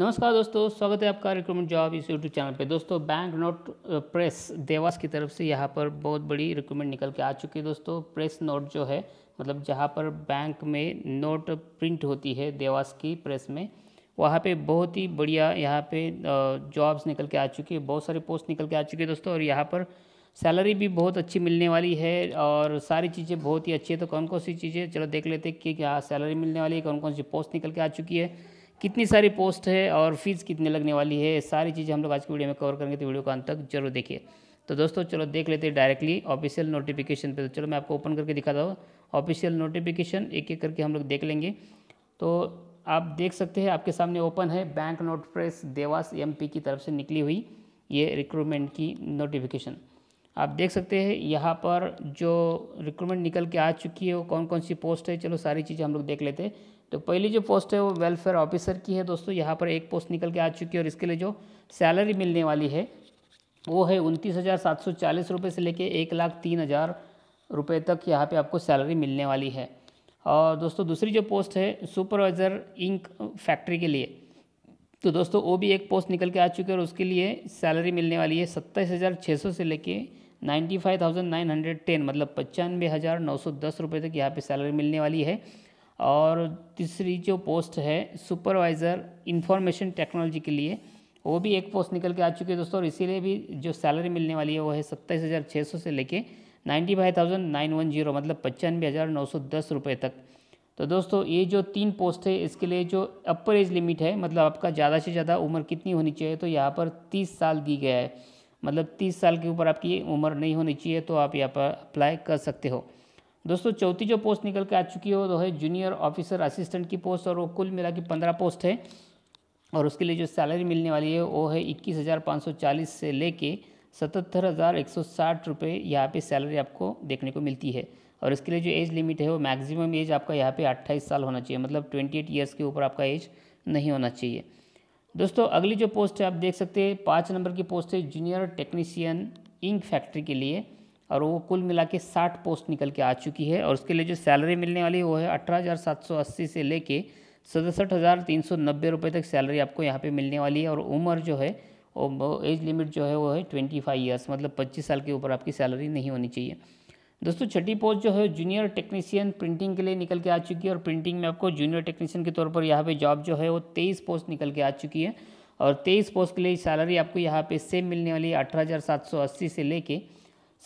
नमस्कार दोस्तों स्वागत है आपका रिक्रूटमेंट जॉब इस यूट्यूब चैनल पे दोस्तों बैंक नोट प्रेस देवास की तरफ से यहाँ पर बहुत बड़ी रिक्रूटमेंट निकल के आ चुकी है दोस्तों प्रेस नोट जो है मतलब जहाँ पर बैंक में नोट प्रिंट होती है देवास की प्रेस में वहाँ पे बहुत ही बढ़िया यहाँ पे जॉब्स निकल के आ चुकी है बहुत सारे पोस्ट निकल के आ चुकी है दोस्तों और यहाँ पर सैलरी भी बहुत अच्छी मिलने वाली है और सारी चीज़ें बहुत ही अच्छी है तो कौन कौन सी चीज़ें चलो देख लेते हैं कि क्या सैलरी मिलने वाली है कौन कौन सी पोस्ट निकल के आ चुकी है कितनी सारी पोस्ट है और फीस कितनी लगने वाली है सारी चीज़ें हम लोग आज की वीडियो में कवर करेंगे तो वीडियो का अंत तक जरूर देखिए तो दोस्तों चलो देख लेते हैं डायरेक्टली ऑफिशियल नोटिफिकेशन पे तो चलो मैं आपको ओपन करके दिखाता हूँ ऑफिशियल नोटिफिकेशन एक एक करके हम लोग देख लेंगे तो आप देख सकते हैं आपके सामने ओपन है bank note press Dewas M की तरफ से निकली हुई ये रिक्रूटमेंट की नोटिफिकेशन आप देख सकते हैं यहाँ पर जो रिक्रूटमेंट निकल के आ चुकी है वो कौन कौन सी पोस्ट है चलो सारी चीज़ें हम लोग देख लेते हैं तो पहली जो पोस्ट है वो वेलफेयर ऑफिसर की है दोस्तों यहाँ पर एक पोस्ट निकल के आ चुकी है और इसके लिए जो सैलरी मिलने वाली है वो है उनतीस हज़ार सात सौ चालीस रुपये से लेके एक लाख तीन हज़ार रुपये तक यहाँ पे आपको सैलरी मिलने वाली है और दोस्तों दूसरी जो पोस्ट है सुपरवाइज़र इंक फैक्ट्री के लिए तो दोस्तों वो भी एक पोस्ट निकल के आ चुकी है और उसके लिए सैलरी मिलने वाली है सत्ताईस हज़ार छः सौ से लेके ninety five thousand nine hundred ten मतलब पचानवे हज़ार नौ सौ दस रुपये तक यहाँ पे सैलरी मिलने वाली है और तीसरी जो पोस्ट है सुपरवाइज़र इंफॉर्मेशन टेक्नोलॉजी के लिए वो भी एक पोस्ट निकल के आ चुकी है दोस्तों और इसीलिए भी जो सैलरी मिलने वाली है वो है सत्ताईस हज़ार छः सौ से लेके ninety five thousand nine one zero मतलब पचानवे हज़ार नौ सौ दस रुपये तक तो दोस्तों ये जो तीन पोस्ट है इसके लिए जो अपर एज लिमिट है मतलब आपका ज़्यादा से ज़्यादा उम्र कितनी होनी चाहिए तो यहाँ पर तीस साल दी गया है मतलब तीस साल के ऊपर आपकी उम्र नहीं होनी चाहिए तो आप यहाँ पर अप्लाई कर सकते हो दोस्तों चौथी जो पोस्ट निकल के आ चुकी है वो तो है जूनियर ऑफिसर असिस्टेंट की पोस्ट और वो कुल मिला के पंद्रह पोस्ट है और उसके लिए जो सैलरी मिलने वाली है वो है इक्कीस हज़ार पाँच सौ चालीस से लेके सतहत्तर हज़ार एक सौ साठ रुपये यहाँ पर सैलरी आपको देखने को मिलती है और इसके लिए जो एज लिमिट है वो मैक्सिमम एज आपका यहाँ पे 28 साल होना चाहिए मतलब 28 एट ईयर्स के ऊपर आपका एज नहीं होना चाहिए दोस्तों अगली जो पोस्ट है आप देख सकते हैं पाँच नंबर की पोस्ट है जूनियर टेक्नीशियन इंक फैक्ट्री के लिए और वो कुल मिला के साठ पोस्ट निकल के आ चुकी है और उसके लिए जो सैलरी मिलने वाली वो है अठारह हज़ार सात सौ अस्सी से लेके सदसठ हज़ार तीन सौ नब्बे रुपये तक सैलरी आपको यहाँ पे मिलने वाली है और उम्र जो है वो एज लिमिट जो है वो है ट्वेंटी फाइव ईयर्स मतलब पच्चीस साल के ऊपर आपकी सैलरी नहीं होनी चाहिए दोस्तों छठी पोस्ट जो है जूनियर टेक्नीशियन प्रिंटिंग के लिए निकल के आ चुकी है और प्रिंटिंग में आपको जूनियर टेक्नीशियन के तौर पर यहाँ पर जॉब जो है वो तेईस पोस्ट निकल के आ चुकी है और तेईस पोस्ट के लिए सैलरी आपको यहाँ पर सेम मिलने वाली है अठारह से लेके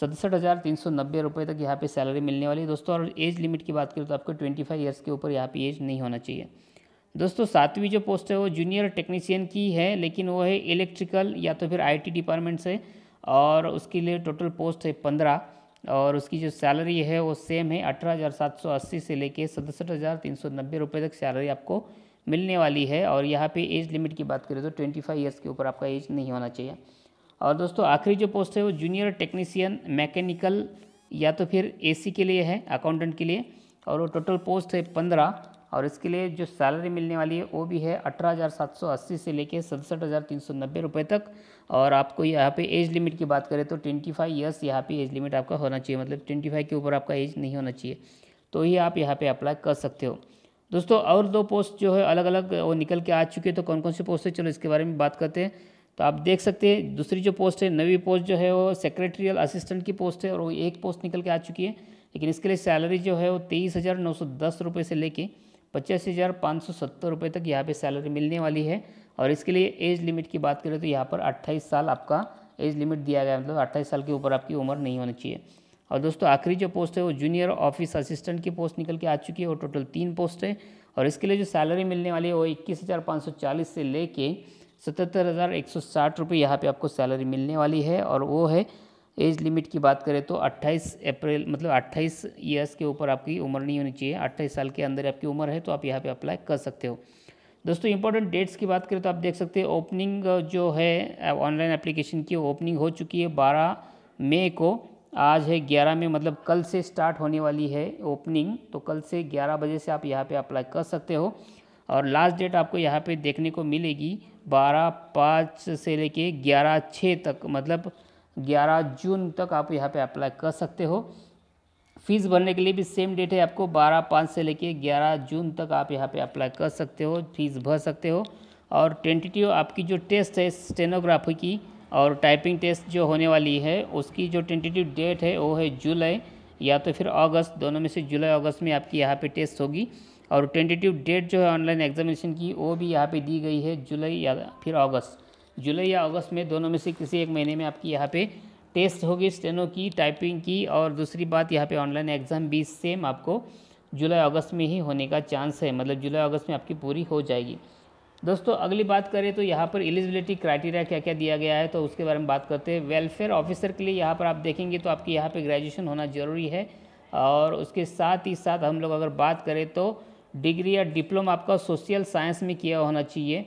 सड़सठ हज़ार तीन सौ नब्बे रुपये तक यहाँ पे सैलरी मिलने वाली है दोस्तों और एज लिमिट की बात करें तो आपको ट्वेंटी फाइव ईयर्स के ऊपर यहाँ पे एज नहीं होना चाहिए दोस्तों सातवीं जो पोस्ट है वो जूनियर टेक्नीशियन की है लेकिन वो है इलेक्ट्रिकल या तो फिर आईटी डिपार्टमेंट से और उसके लिए टोटल पोस्ट है पंद्रह और उसकी जो सैलरी है वो सेम है अठारह हज़ार सात सौ अस्सी से लेके सदसठ हज़ार तीन सौ नब्बे रुपये तक सैलरी आपको मिलने वाली है और यहाँ पे एज लिमिट की बात करें तो ट्वेंटी फाइव ईयर्स के ऊपर आपका एज नहीं होना चाहिए और दोस्तों आखिरी जो पोस्ट है वो जूनियर टेक्नीसियन मैकेनिकल या तो फिर एसी के लिए है अकाउंटेंट के लिए और वो टोटल पोस्ट है पंद्रह और इसके लिए जो सैलरी मिलने वाली है वो भी है अठारह हज़ार सात सौ अस्सी से लेके सड़सठ हज़ार तीन सौ नब्बे रुपये तक और आपको यहाँ पे एज लिमिट की बात करें तो ट्वेंटी फाइव ईयर्स यहाँ पे एज लिमिट आपका होना चाहिए मतलब ट्वेंटी फाइव के ऊपर आपका एज नहीं होना चाहिए तो ही आप यहाँ पर अप्लाई कर सकते हो दोस्तों और दो पोस्ट जो है अलग अलग वो निकल के आ चुके हैं तो कौन कौन से पोस्ट है चलो इसके बारे में बात करते हैं तो आप देख सकते हैं दूसरी जो पोस्ट है नवी पोस्ट जो है वो सेक्रेटरियल असिस्टेंट की पोस्ट है और वो एक पोस्ट निकल के आ चुकी है लेकिन इसके लिए सैलरी जो है वो तेईस हज़ार नौ सौ दस रुपये से लेके पचास हज़ार पाँच सौ सत्तर रुपये तक यहाँ पे सैलरी मिलने वाली है और इसके लिए एज लिमिट की बात करें तो यहाँ पर अट्ठाईस साल आपका एज लिमिट दिया गया मतलब अट्ठाईस साल के ऊपर आपकी उम्र नहीं होनी चाहिए और दोस्तों आखिरी जो पोस्ट है वो जूनियर ऑफिस असिस्टेंट की पोस्ट निकल के आ चुकी है वो टोटल तीन पोस्ट है और इसके लिए जो सैलरी मिलने वाली है वो इक्कीस हज़ार पाँच सौ चालीस से लेके सतहत्तर हज़ार एक सौ साठ रुपये यहाँ पर आपको सैलरी मिलने वाली है और वो है एज लिमिट की बात करें तो 28 अप्रैल मतलब 28 ईयर्स के ऊपर आपकी उम्र नहीं होनी चाहिए 28 साल के अंदर आपकी उम्र है तो आप यहाँ पे अप्लाई कर सकते हो दोस्तों इंपॉर्टेंट डेट्स की बात करें तो आप देख सकते हैं ओपनिंग जो है ऑनलाइन एप्लीकेशन की ओपनिंग हो चुकी है बारह मई को आज है ग्यारह में मतलब कल से स्टार्ट होने वाली है ओपनिंग तो कल से ग्यारह बजे से आप यहाँ पर अप्लाई कर सकते हो और लास्ट डेट आपको यहाँ पर देखने को मिलेगी बारह पाँच से लेके ग्यारह छः तक मतलब ग्यारह जून तक आप यहाँ पे अप्लाई कर सकते हो फीस भरने के लिए भी सेम डेट है आपको बारह पाँच से लेके ग्यारह जून तक आप यहाँ पे अप्लाई कर सकते हो फीस भर सकते हो और टेंटेटिव आपकी जो टेस्ट है स्टेनोग्राफी की और टाइपिंग टेस्ट जो होने वाली है उसकी जो टेंटेटिव डेट है वो है जुलाई या तो फिर अगस्त दोनों में से जुलाई अगस्त में आपकी यहाँ पे टेस्ट होगी और टेंटेटिव डेट जो है ऑनलाइन एग्जामिनेशन की वो भी यहाँ पे दी गई है जुलाई या फिर अगस्त जुलाई या अगस्त में दोनों में से किसी एक महीने में आपकी यहाँ पे टेस्ट होगी स्टेनो की टाइपिंग की और दूसरी बात यहाँ पे ऑनलाइन एग्ज़ाम भी सेम आपको जुलाई अगस्त में ही होने का चांस है मतलब जुलाई अगस्त में आपकी पूरी हो जाएगी दोस्तों अगली बात करें तो यहाँ पर एलिजिबिलिटी क्राइटेरिया क्या क्या दिया गया है तो उसके बारे में बात करते हैं वेलफेयर ऑफिसर के लिए यहाँ पर आप देखेंगे तो आपकी यहाँ पर ग्रेजुएशन होना ज़रूरी है और उसके साथ ही साथ हम लोग अगर बात करें तो डिग्री या डिप्लोमा आपका सोशल साइंस में किया होना चाहिए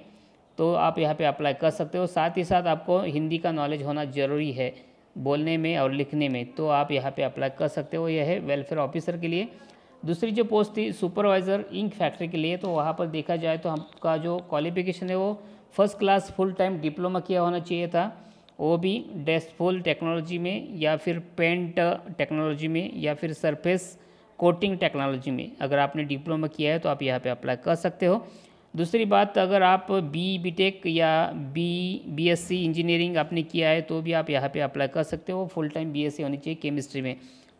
तो आप यहाँ पे अप्लाई कर सकते हो साथ ही साथ आपको हिंदी का नॉलेज होना ज़रूरी है बोलने में और लिखने में तो आप यहाँ पे अप्लाई कर सकते हो यह है वेलफेयर ऑफिसर के लिए दूसरी जो पोस्ट थी सुपरवाइज़र इंक फैक्ट्री के लिए तो वहाँ पर देखा जाए तो आपका जो क्वालिफिकेशन है वो first class full time diploma किया होना चाहिए था वो भी डेस्कफुल टेक्नोलॉजी में या फिर पेंट टेक्नोलॉजी में या फिर सरफेस कोटिंग टेक्नोलॉजी में अगर आपने डिप्लोमा किया है तो आप यहाँ पे अप्लाई कर सकते हो दूसरी बात अगर आप बी बीटेक या बी बीएससी इंजीनियरिंग आपने किया है तो भी आप यहाँ पे अप्लाई कर सकते हो फुल टाइम बीएससी होनी चाहिए केमिस्ट्री में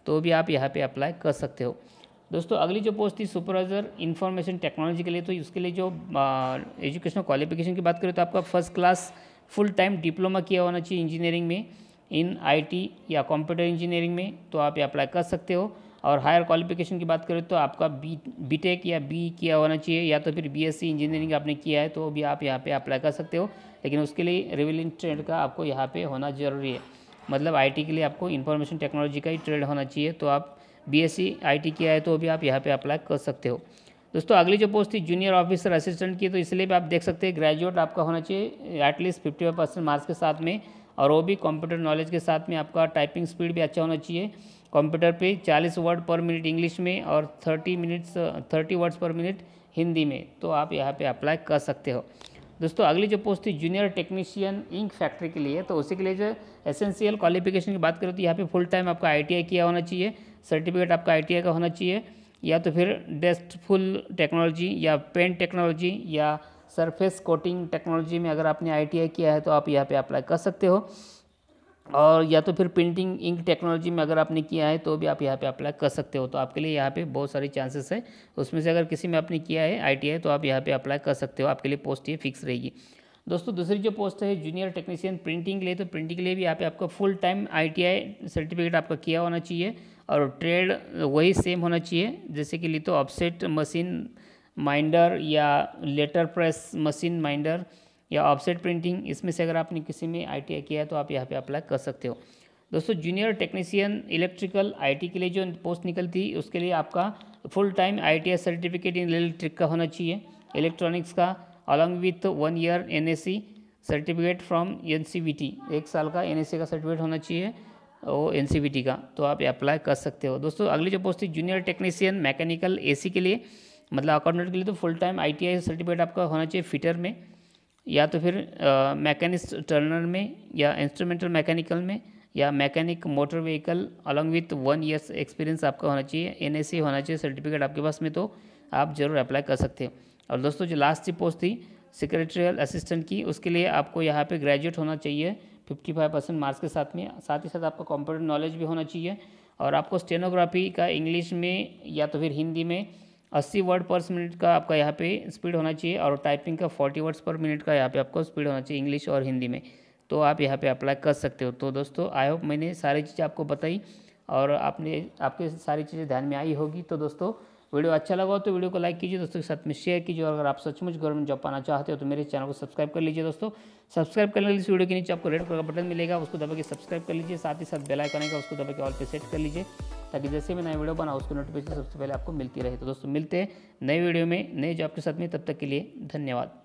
तो भी आप यहाँ पे अप्लाई कर सकते हो दोस्तों अगली जो पोस्ट थी सुपरवाइजर इंफॉर्मेशन टेक्नोलॉजी के लिए तो इसके लिए जो एजुकेशनल क्वालिफिकेशन की बात करें तो आपका first class full time diploma किया होना चाहिए इंजीनियरिंग में इन टी या कंप्यूटर इंजीनियरिंग में तो आप अप्लाई कर सकते हो और हायर क्वालिफिकेशन की बात करें तो आपका बी टेक या बी किया होना चाहिए या तो फिर बीएससी इंजीनियरिंग आपने किया है तो भी आप यहाँ पे अप्लाई कर सकते हो लेकिन उसके लिए रिविलिंग ट्रेड का आपको यहाँ पे होना ज़रूरी है मतलब आईटी के लिए आपको इन्फॉर्मेशन टेक्नोलॉजी का ही ट्रेड होना चाहिए तो आप बी एस किया है तो भी आप यहाँ पर अप्लाई कर सकते हो दोस्तों अगली जो पोस्ट थी जूनियर ऑफिसर असिस्टेंट की तो इसलिए भी आप देख सकते हैं ग्रेजुएट आपका होना चाहिए at least fifty five percent marks के साथ में और वो भी कंप्यूटर नॉलेज के साथ में आपका टाइपिंग स्पीड भी अच्छा होना चाहिए कंप्यूटर पे 40 वर्ड पर मिनट इंग्लिश में और 30 minutes 30 words per minute Hindi में तो आप यहाँ पे अप्लाई कर सकते हो दोस्तों अगली जो पोस्ट थी जूनियर टेक्नीशियन इंक फैक्ट्री के लिए तो उसी के लिए जो एसेंशियल क्वालिफिकेशन की बात करें तो यहाँ पे फुल टाइम आपका आई किया होना चाहिए सर्टिफिकेट आपका आई का होना चाहिए या तो फिर डेस्टफुल टेक्नोलॉजी या पेन टेक्नोलॉजी या सरफेस कोटिंग टेक्नोलॉजी में अगर आपने आईटीआई किया है तो आप यहाँ पे अप्लाई कर सकते हो और या तो फिर प्रिंटिंग इंक टेक्नोलॉजी में अगर आपने किया है तो भी आप यहाँ पे अप्लाई कर सकते हो तो आपके लिए यहाँ पे बहुत सारी चांसेस है उसमें से अगर किसी में आपने किया है आईटीआई तो आप यहाँ पे अप्लाई कर सकते हो आपके लिए पोस्ट ये फिक्स रहेगी दोस्तों दूसरी जो पोस्ट है जूनियर टेक्नीशियन प्रिंटिंग के लिए तो प्रिंटिंग के लिए भी यहाँ पे आपका फुल टाइम आई सर्टिफिकेट आपका किया होना चाहिए और ट्रेड वही सेम होना चाहिए जैसे कि ली तो ऑफसेट मशीन माइंडर या लेटर प्रेस मशीन माइंडर या ऑफसेट प्रिंटिंग इसमें से अगर आपने किसी में आई किया है तो आप यहाँ पे अप्लाई कर सकते हो दोस्तों जूनियर टेक्नीशियन इलेक्ट्रिकल आईटी के लिए जो पोस्ट निकलती है उसके लिए आपका full time I certificate in electric का होना चाहिए इलेक्ट्रॉनिक्स का along with one year N certificate from an एक साल का एन का सर्टिफिकेट होना चाहिए ओ एन का तो आप अप्लाई कर सकते हो दोस्तों अगली जो पोस्ट थी जूनियर टेक्नीशियन मैकेनिकल एसी के लिए मतलब अकाउंटेंट के लिए तो फुल टाइम आई सर्टिफिकेट आपका होना चाहिए फिटर में या तो फिर मैकेनिस्ट टर्नर में या इंस्ट्रूमेंटल मैकेनिकल में या mechanic motor vehicle along with one years experience आपका होना चाहिए एन e होना चाहिए सर्टिफिकेट आपके पास में तो आप जरूर अप्लाई कर सकते हैं और दोस्तों जो लास्ट की पोस्ट थी सेक्रेटरियल असिस्टेंट की उसके लिए आपको यहाँ पे ग्रेजुएट होना चाहिए 55 परसेंट मार्क्स के साथ में साथ ही साथ आपका कंप्यूटर नॉलेज भी होना चाहिए और आपको स्टेनोग्राफी का इंग्लिश में या तो फिर हिंदी में अस्सी वर्ड पर मिनट का आपका यहाँ पे स्पीड होना चाहिए और टाइपिंग का फोर्टी वर्ड्स पर मिनट का यहाँ पे आपको स्पीड होना चाहिए इंग्लिश और हिंदी में तो आप यहाँ पे अप्लाई कर सकते हो तो दोस्तों आई होप मैंने सारी चीज़ें आपको बताई और आपने आपके सारी चीज़ें ध्यान में आई होगी तो दोस्तों वीडियो अच्छा लगा हो तो वीडियो को लाइक कीजिए दोस्तों के साथ में शेयर कीजिए और अगर आप सचमुच गवर्नमेंट जॉब पाना चाहते हो तो मेरे चैनल को सब्सक्राइब कर लीजिए दोस्तों सब्सक्राइब करने के लिए इस वीडियो के नीचे आपको रेड कलर का बटन मिलेगा उसको दबा के सब्सक्राइब कर लीजिए साथ ही साथ बेल आइकन आएगा उसको दबा के ऑल पे सेट कर लीजिए ताकि जैसे मैं नया वीडियो बनाऊँ उसको नोटिफिकेशन सबसे पहले आपको मिलती रहे तो दोस्तों मिलते हैं नए वीडियो में नए जॉब के साथ में तब तक के लिए धन्यवाद